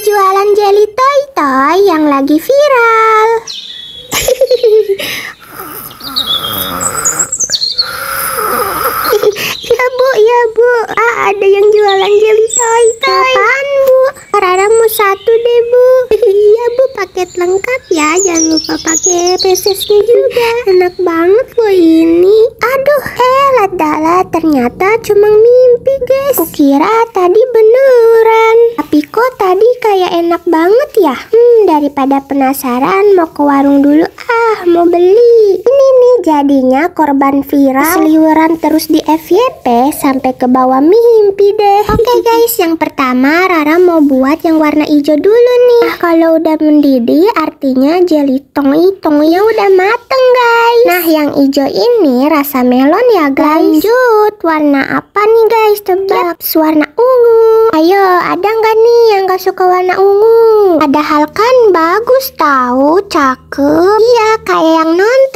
jualan jelly toy toy yang lagi viral. ya bu, ya bu. Ah, ada yang jualan jelly toy toy. Apaan bu? Rara mau satu deh bu. Iya bu, paket lengkap ya. Jangan lupa pakai pesesnya juga. Enak banget bu ini adalah ternyata cuma mimpi guys Kukira tadi beneran Tapi kok tadi kayak enak banget ya Hmm daripada penasaran mau ke warung dulu ah mau beli Ini jadinya korban viral seliweran terus di FYP sampai ke bawah mimpi deh Oke okay guys, yang pertama Rara mau buat yang warna hijau dulu nih Nah kalau udah mendidih artinya jelly tongi yang udah mateng guys Nah yang hijau ini rasa melon ya guys Lanjut, warna apa nih guys tebak? Yep. warna ungu Ayo, ada nggak nih yang gak suka warna ungu? Padahal kan bagus tahu, cakep Iya, kayak yang nonton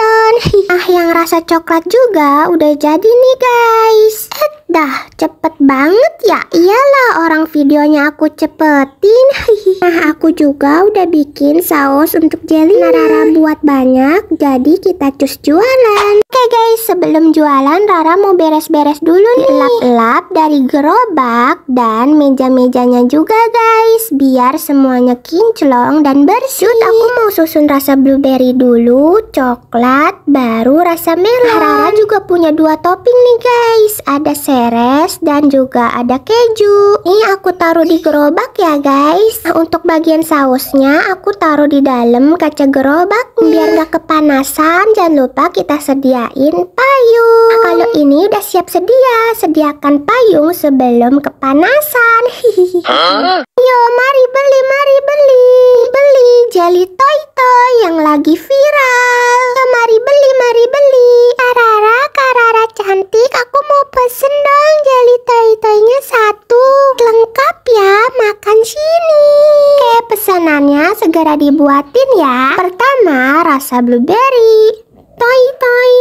Nah, yang rasa coklat juga udah jadi nih guys. Dah cepet banget ya Iyalah orang videonya aku cepetin Nah aku juga udah bikin saus untuk jelly nah, Rara buat banyak jadi kita cus jualan Oke guys sebelum jualan Rara mau beres-beres dulu nih Lap-lap dari gerobak dan meja-mejanya juga guys Biar semuanya kinclong dan bersih Cut, aku mau susun rasa blueberry dulu Coklat baru rasa merah Rara juga punya dua topping nih guys Ada sel beres dan juga ada keju. Ini aku taruh di gerobak ya guys. Nah, untuk bagian sausnya aku taruh di dalam kaca gerobak biar nggak kepanasan. Jangan lupa kita sediain payung. Nah, kalau ini udah siap sedia, sediakan payung sebelum kepanasan. Yo, mari beli, mari beli jelly toy toy yang lagi viral. Ya, mari beli, mari beli. Karara, Karara cantik, aku mau pesen dong jelly toy toynya satu. Lengkap ya, makan sini. Oke, pesanannya segera dibuatin ya. Pertama, rasa blueberry. Toy toy.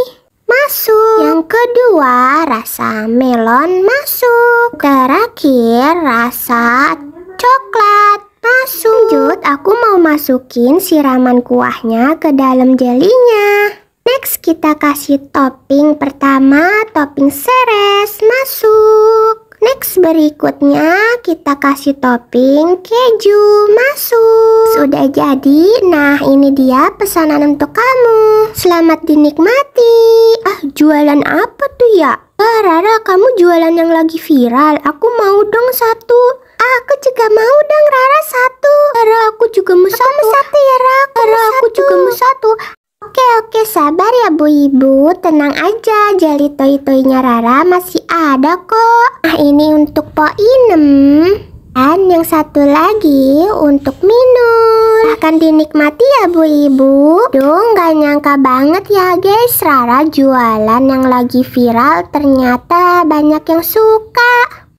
Masuk. Yang kedua, rasa melon masuk. Terakhir, rasa coklat masuk. Lanjut, aku masukin siraman kuahnya ke dalam jelinya. Next kita kasih topping pertama topping seres masuk. Next berikutnya kita kasih topping keju masuk. Sudah jadi. Nah, ini dia pesanan untuk kamu. Selamat dinikmati. Ah, jualan apa tuh ya? Ah, Rara, kamu jualan yang lagi viral. Aku mau dong satu. Aku juga mau dong Rara satu. Rara aku juga mau aku Mau satu ya Rara. Aku Rara aku juga mau satu. Oke oke sabar ya Bu Ibu, tenang aja jeli toy-toynya Rara masih ada kok. Nah ini untuk Po dan yang satu lagi untuk minum Akan dinikmati ya Bu Ibu. Duh gak nyangka banget ya guys Rara jualan yang lagi viral ternyata banyak yang suka.